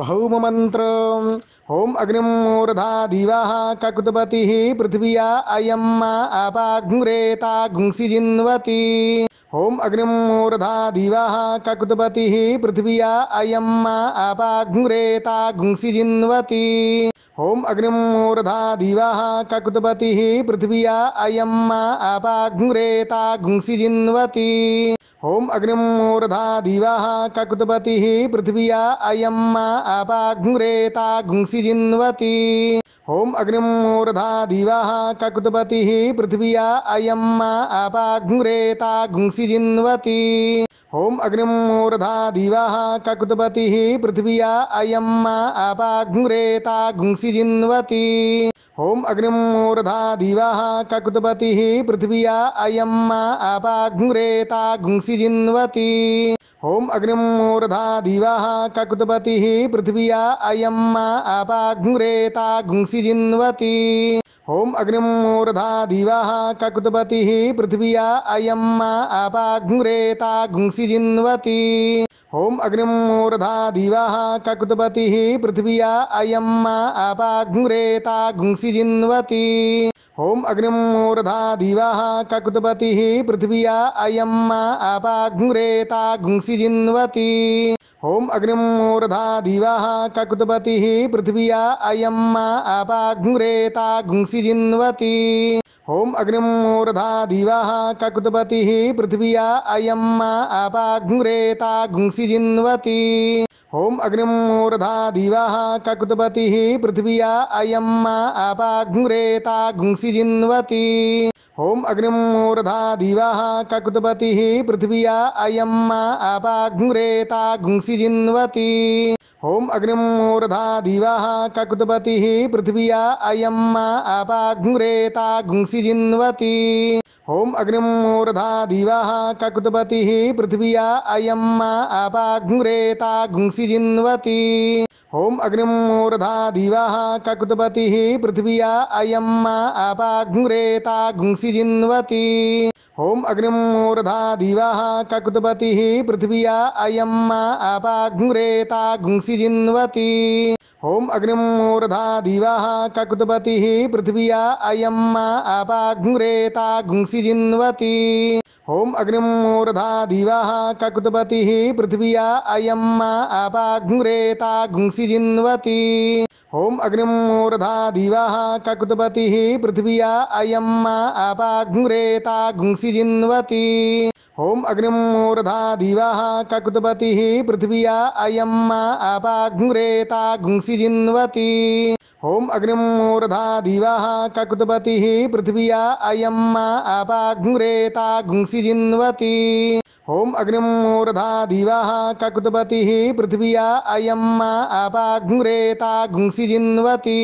बहुम मंत्र ओम अग्निमूर्धा मूर्धा दिवा ककुतपति पृथिव्या अयम घुंसी जिन्वती ओम अग्निमूर्धा दिवा ककुतपति पृथिव्या अयम घुंसी जिन्वती ओम अग्निम मूर्धा दीवा ककुतपति पृथिव्या अयम आपाघ्रेता घुंसी जिन्वती ओम अग्निम मूर्धा दीवा ककुतपति पृथिव्या अयम आपाघ्रेता घुंसी जिन्वती ओम अग्निम मूर्धा दीवा ककुतपति पृथिव्या अयम आपाघ्रेता घुंसी जिन्वती ओम अग्निमूर्धा दीवा ककुतपति पृथिव्या अयम आपाघ्रेता घुंसी जिन्वती ओम अग्निमूर्धा दीवा ककुतपति पृथिव्या अयम आपाघ्रेता घुंसी जिन्वती ओम अग्निमूर्धा दिवा ककुतपति पृथिव्या अयम आपाघ्रेता घुंसी जिन्वती ओम अग्निमूर्धा दिवा ककुतपति पृथिव्या अयम आपाघ्रेता घुंसी जिन्वती ओम अग्निमूर्धा दिवा ककुतपति पृथिव्या अयम आपाघ्रेता घुंसी जिन्वती ओम अग्निमूर्धा मूर्धा दिवा ककुतपति पृथिव्या अयम आपाघ्रेता घुंसी जिन्वती ओम अग्निमूर्धा मूर्धा दिवा ककुतपति पृथिव्या अयम आपाघ्रेता घुंसी जिन्वती ओम अग्निमूर्धा मूर्धा दिवा ककुतपति पृथिव्या अयम आपाघ्रेता घुंसी जिन्वती ओम अग्निमूर्धा मूर्धा दिवा ककुतपति पृथिव्या अयम आपाघ्रेता घुंसी जिन्वती ओम अग्निमूर्धा मूर्धा दीवा ककुतपति पृथिव्या अयम आपाघ्रेता घुंसी जिन्वती ओम अग्निमूर्धा मूर्धा दीवा ककुतपति पृथिव्या अयम आपाघ्रेता घुंसी जिन्वती ओम अग्निमूर्धा मूर्धा दीवा ककुतपति पृथिव्या अयम आपाघ्रेता घुंसी जिन्वती ओम अग्निमूर्धा दिवा ककुतपति पृथिव्या अयम आपाघ्रेता घुंसी जिन्वती ओम अग्निमूर्धा दिवा ककुतपति पृथिव्या अयम आपाघ्रेता घुंसी जिन्वती ओम अग्निमूर्धा दिवा ककुतपति पृथिव्या अयम आपाघ्रेता घुंसी जिन्वती ओम अग्निम मूर्धा दिवा ककुतपति पृथिव्या अयम आपाघ्रेता घुंसी जिन्वती ओम अग्निम मूर्धा दिवा ककुतपति पृथिव्या अयम आपाघ्रेता घुंसी जिन्वती ओम अग्निम मूर्धा दिवा ककुतपति पृथिव्या अयम आपाघ्रेता घुंसी जिन्वती ओम अग्निमूर्धा दीवा ककुतपति पृथिव्या अयम आपाघ्रेता घुंसी जिन्वती ओम अग्निमूर्धा दीवा ककुतपति पृथिव्या अयम आपाघ्रेता घुंसी जिन्वती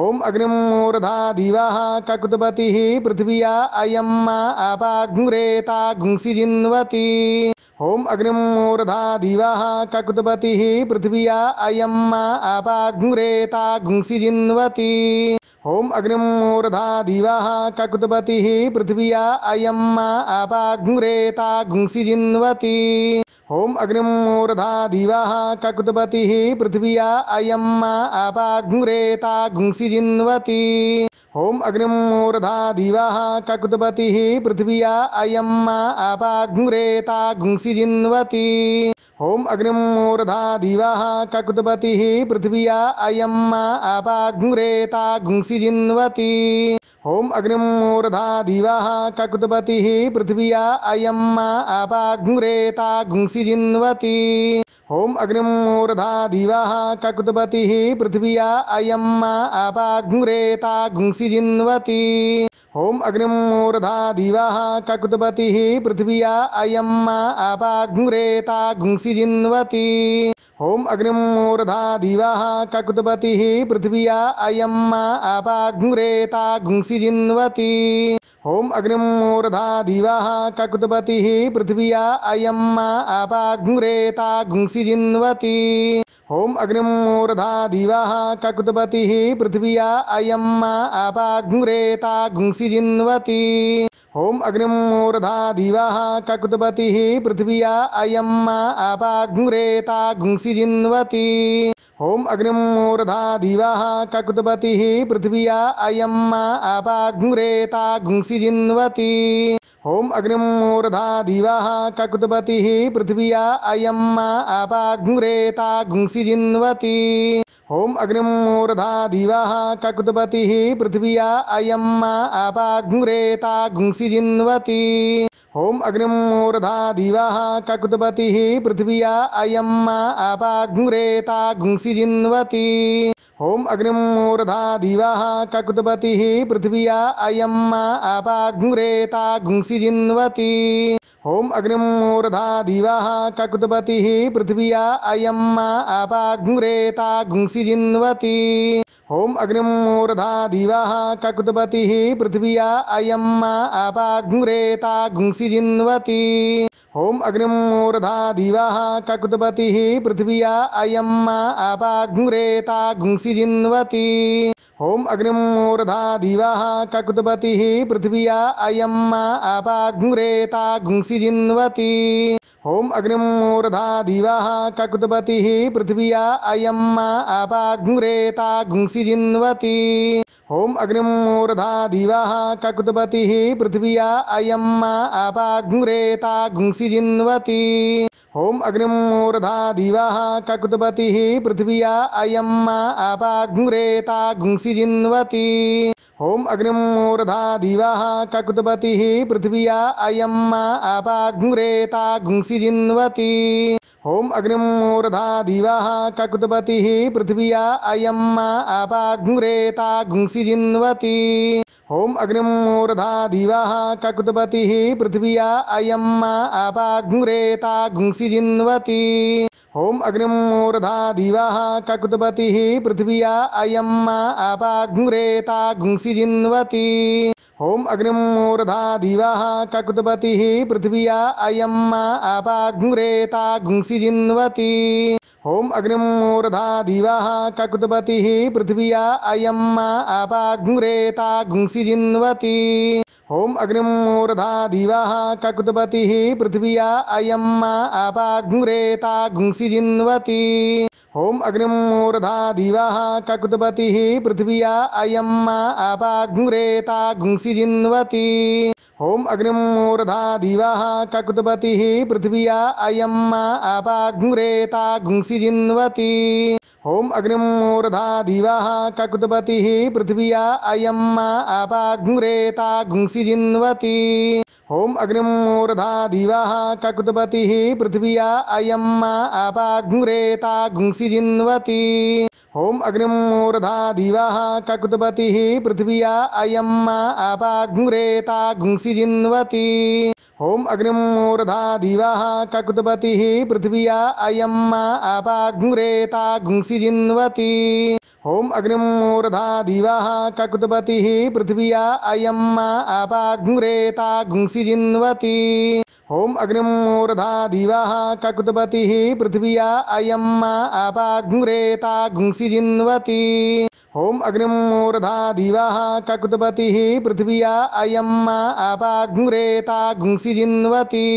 ओम अग्निमूर्धा दीवा ककुतपति पृथिव्या अयम आपाघ्रेता घुंसी जिन्वती ओम अग्निमूर्धा दीवा ककुतपति पृथिव्या अयम आपाघ्रेता घुंसी जिन्वती ओम अग्निमूर्धा दीवा ककुतपति पृथिव्या अयम आपाघ्रेता घुंसी जिन्वती ओम अग्निमूर्धा मूर्धा दीवा ककुतपति पृथिव्या अयम आपाघ्रेता घुंसी जिन्वती ओम अग्निमूर्धा मूर्धा दीवा ककुतपति पृथिव्या अयम आपाघ्रेता घुंसी जिन्वती ओम अग्निमूर्धा मूर्धा दीवा ककुतपति पृथिव्या अयम आपाघ्रेता घुंसी जिन्वती ओम अग्निमूर्धा दीवा ककुतपति पृथिव्या अयम आपाघ्रेता घुंसी जिन्वती ओम अग्निमूर्धा दीवा ककुतपति पृथिव्या अयम आपाघ्रेता घुंसी जिन्वती ओम अग्निमूर्धा दीवा ककुतपति पृथ्विया अयम आपाघ्रेता घुंसी जिन्वती ओम अग्निमूर्धा मूर्धा दिवा ककुतपति पृथिव्या अयम आपाघ्रेता घुंसी जिन्वती ओम अग्निमूर्धा मूर्धा दिवा ककुतपति पृथिव्या अयम आपाघ्रेता घुंसी जिन्वती ओम अग्निमूर्धा मूर्धा दिवा ककुतपति पृथिव्या अयम आपाघ्रेता घुंसी जिन्वती ओम अग्निमूर्धा दिवा ककुतपति पृथिव्या अयम आपाघ्रेता घुंसि जिन्वती ओम अग्निमूर्धा दिवा ककुतपति पृथिव्या अयम आपाघ्रेता घुंसी जिन्वती ओम अग्निमूर्धा दीवा ककुतपति पृथिव्या अयम आपाघ्रेता घुंसी जिन्वती ओम अग्निमूर्धा दीवा ककुतपति पृथिव्या अयम आपाघ्रेता घुंसी जिन्वती ओम अग्निमूर्धा दीवा ककुतपति पृथ्विया अयम आपाघ्रेता घुंसी जिन्वती ओम अग्निमूर्धा दिव ककुतपति पृथिव्या अयम आपाघ्रेता घुंसी जिन्वती ओम अग्निम मूर्धा दीवा ककुतपति पृथिव्या अयम आपाघ्रेता घुंसी जिन्वती ओम अग्निमूर्धा मूर्धा दीवा ककुतपति पृथिव्या अयम आपाघ्रेता घुंसी जिन्वती ओम अग्निमूर्धा मूर्धा दीवा ककुतपति पृथिव्या अयम आपाघ्रेता घुंसी जिन्वती ओम अग्निम मूर्धा दिवा ककुतपति पृथिव्या अयम आपाघ्रेता घुंसी जिन्वती ओम अग्निम मूर्धा दिवा ककुतपति पृथिव्या अयम आपाघ्रेता घुंसी जिन्वती ओम अग्निम मूर्धा दिवा ककुतपति पृथिव्या अयम आपाघ्रेता घुंसी जिन्वती ओम अग्निमूर्धा दिवा ककुतपति पृथिव्या अयम आपाघ्रेता घुंसी जिन्वती ओम अग्निमूर्धा दिवा ककुतपति पृथिव्या अयम आपाघ्रेता घुंसी जिन्वती ओम अग्निमूर्धा दिवा ककुतपति पृथिव्या अयम आपाघ्रेता घुंसी जिन्वती ओम अग्निमूर्धा मूर्धा दिवा ककुतपति पृथिव्या अयम आपाघ्रेता घुंसी जिन्वती ओम अग्निमूर्धा मूर्धा दिवा ककुतपति पृथिव्या अयम आपाघ्रेता घुंसी जिन्वती ओम अग्निमूर्धा मूर्धा दिवा ककुतपति पृथिव्या अयम आपाघ्रेता घुंसी जिन्वती ओम अग्निमूर्धा दीवा ककुतपति पृथिविया अयम आपाघ्रेता घुंसी जिन्वती ओम अग्निमूर्धा दीवा ककुतपति पृथिविया अयम आपाघ्रेता घुंसी जिन्वती ओम अग्निमूर्धा दीवा ककुतपति पृथ्विया अयम आपाघ्रेता घुंसी जिन्वती ओम अग्निमूर्धा मूर्धा दीवा ककुतपति पृथ्वी अयम मा घुंसी जिन्वती ओम अग्निमूर्धा दिवा ककुतपति पृथिव्या अयम आपाघ्रेता घुंसी जिन्वती ओम अग्निमूर्धा दिवा ककुतपति पृथिव्या अयम आपाघ्रेता घुंसी जिन्वती ओम अग्निमूर्धा दिवा ककुतपति पृथ्विया अयम आपाघ्रेता घुंसी जिन्वती ओम अग्निमूर्धा मूर्धा दिवा ककुतपति पृथिव्या अयम आपाघ्रेता घुंसी जिन्वती ओम अग्निमूर्धा मूर्धा दिवा ककुतपति पृथिव्या अयम आपाघ्रेता घुंसी जिन्वती ओम अग्निमूर्धा मूर्धा दिवा ककुतपति पृथिव्या अयम आपाघ्रेता घुंसी जिन्वती ओम अग्निमूर्धा दीवा ककुतपति पृथिव्या अयम आपाघ्रेता घुंसी जिन्वती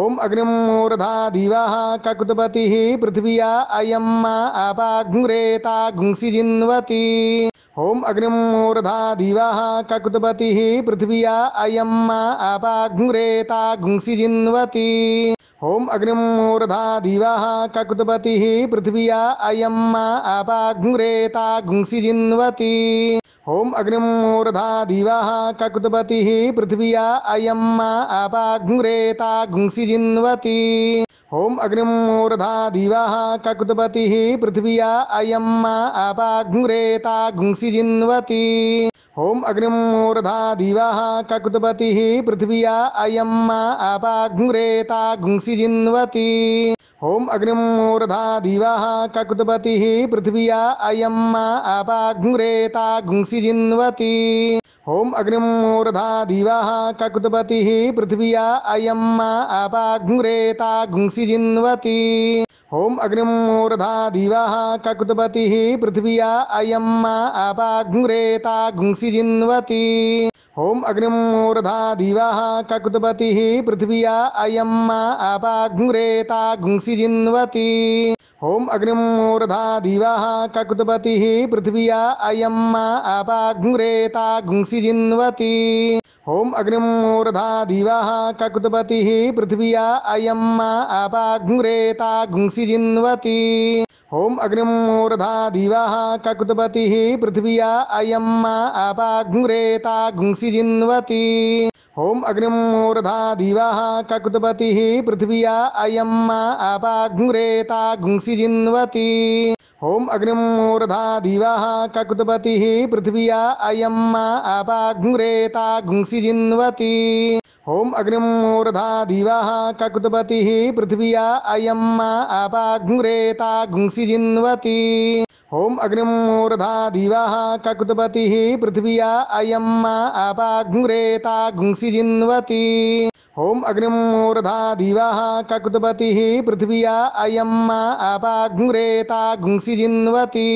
ओम अग्निमूर्धा दीवा ककुतपति पृथिव्या अयम आपाघ्रेता घुंसी जिन्वती ओम अग्निमूर्धा दीवा ककुतपति पृथिव्या अयम आपाघ्रेता घुंसी जिन्वती ओम अग्निमूर्धा मूर्धा दिवा ककुतपति पृथिव्या अयम आपाघ्रेता घुंसी जिन्वती ओम अग्निम मूर्धा दिवा ककुतपति पृथिव्या अयम आपाघ्रेता घुंसी जिन्वती ओम अग्निमूर्धा मूर्धा दिवा ककुतपति पृथिव्या अयम आपाघ्रेता घुंसी जिन्वती ओम अग्निमूर्धा दिवा ककुतपति पृथ्वी अयम आपाघ्रेता घुंसी जिन्वती ఓం అగ్నిమూరధా దివా కకృతపతి పృథివ్యా అయం మా అపాఘ్రేతాఘుంసి జిన్వతి ఓం అగ్నిమూరధా దివా కకృతపతి పృథివ్యా అయం మా అపాఘ్రేతాఘుంసి జిన్వతి ఓం అగ్నిమూరధా దివా కకృతపతి పృథివ్యా అయం మా అపాఘ్రేతాఘుంసి జిన్వతి ओम अग्निमूर्धा दीवा ककुतपति पृथिव्या अयम आपाघ्रेता घुंसी जिन्वती ओम अग्निमूर्धा दीवा ककुतपति पृथिव्या अयम आपाघ्रेता घुंसी जिन्वती ओम अग्निमूर्धा दीवा ककुतपति पृथिव्या अयम आपाघ्रेता घुंसी जिन्वती ओम अग्निमूर्धा मूर्धा दिवा ककुतपति पृथिव्या अयम आपाघ्रेता घुंसी जिन्वती ओम अग्निमूर्धा मूर्धा दिवा ककुतपति पृथिव्या अयम आपाघ्रेता घुंसी जिन्वती ओम अग्निमूर्धा मूर्धा दिवा ककुतपति पृथिव्या अयम आपाघ्रेता घुंसी जिन्वती ओम अग्निमूर्धा दीवा ककुतपति पृथिव्या अयम आपाघ्रेता घुंसी जिन्वती ओम अग्निमूर्धा दीवा ककुतपति पृथिव्या अयम आपाघ्रेता घुंसी जिन्वती ओम अग्निमूर्धा दीवा ककुतपति पृथ्विया अयम आपाघ्रेता घुंसी जिन्वती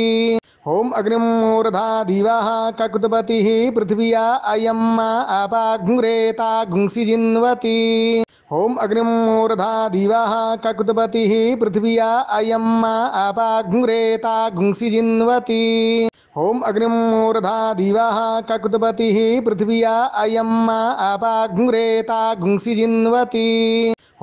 ओम अग्निमूर्धा मूर्धा दिवा ककुतपति पृथिव्या अयम आपाघ्रेता घुंसी जिन्वती ओम अग्निमूर्धा मूर्धा दिवा ककुतपति पृथिव्या अयम आपाघ्रेता घुंसी जिन्वती ओम अग्निमूर्धा मूर्धा दिवा ककुतपति पृथिव्या अयम आपाघ्रेता घुंसी जिन्वती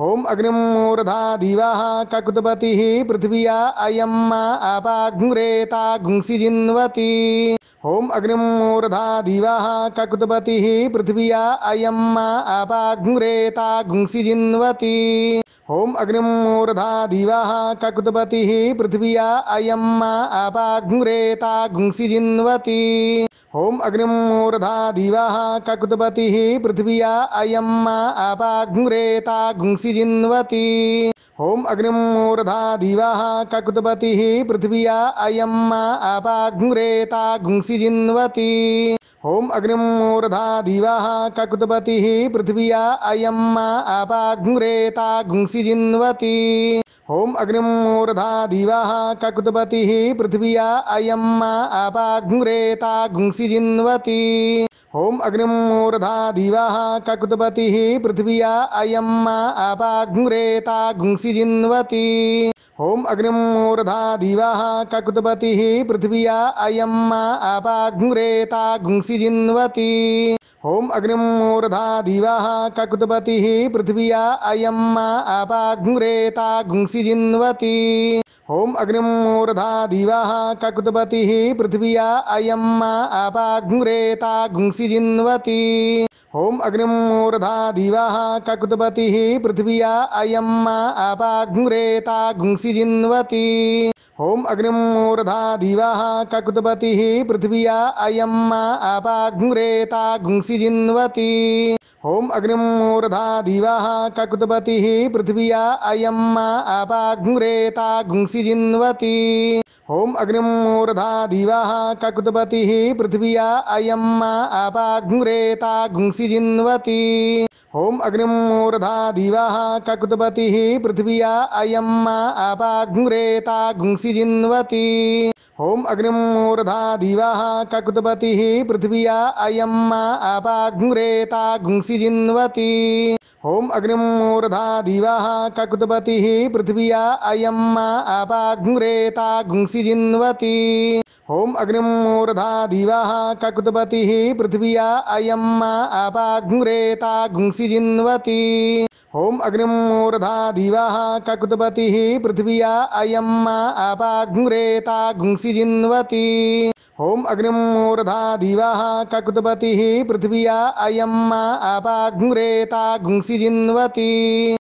ओम अग्निमूर्धा दीवा ककुतपति पृथिव्या अयम आपाघ्रेता घुंसि जिन्वती ओम अग्निमूर्धा मूर्धा दिवा ककुतपति पृथिव्या अयम अपाघ्रेता घुंसी जिन्वती ओम अग्निमूर्धा मूर्धा दिवा ककुतपति पृथिव्या अयम अपाघ्रेता घुंसी जिन्वती ओम अग्निमूर्धा मूर्धा दिवा ककुतपति पृथिव्या अयम अपाघ्रेता घुंसी जिन्वती ओम अग्निमूर्धा दीवा ककुतपति पृथिव्या अयम आपाघ्रेता घुंसी जिन्वती ओम अग्निमूर्धा दीवा ककुतपति पृथिव्या अयम आपाघ्रेता घुंसी जिन्वती ओम अग्निमूर्धा दीवा ककुतपति पृथिव्या अयम आपाघ्रेता घुंसी जिन्वती ओम अग्निमूर्धा मूर्धा दीवा ककुतपति पृथिव्या अयम आपाघ्रेता घुंसी जिन्वती ओम अग्निमूर्धा मूर्धा दीवा ककुतपति पृथिव्या अयम आपाघ्रेता घुंसी जिन्वती ओम अग्निमूर्धा मूर्धा दीवा ककुतपति पृथिव्या अयम आपाघ्रेता घुंसी जिन्वती ओम अग्निमूर्धा दीवा ककुतपति पृथिव्या अयम आपाघ्रेता घुंसि जिन्वती ओम अग्निमूर्धा दीवा ककुतपति पृथिव्या अयम आपाघ्रेता घुंसी जिन्वती ओम अग्निमूर्धा दीवा ककुतपति पृथिव्या अयम आपाघ्रेता घुंसी जिन्वती ओम अग्निम मूर्धा दिवा ककुतपति पृथिव्या अयम आपाघ्रेता घुंसी जिन्वती ओम अग्निम मूर्धा दिवा ककुतपति पृथिव्या अयम आपाघ्रेता घुंसी जिन्वती ओम अग्निम मूर्धा दिवा ककुतपति पृथिव्या अयम आपाघ्रेता घुंसी जिन्वती ओम अग्निमूर्धा दिवा ककुतपति पृथिव्या अयम आपाघ्रेता घुंसी जिन्वती ओम अग्निमूर्धा दिवा ककुतपति पृथिव्या अयम आपाघ्रेता घुंसी जिन्वती ओम अग्निमूर्धा दिवा ककुतपति पृथ्विया अयम आपाघ्रेता घुंसी जिन्वती ओम अग्निमूर्धा मूर्धा दिवा ककुतपति पृथिव्या अयम आपाघ्रेता घुंसी जिन्वती ओम अग्निमूर्धा मूर्धा दिवा ककुतपति पृथिव्या अयम आपाघ्रेता घुंसी जिन्वती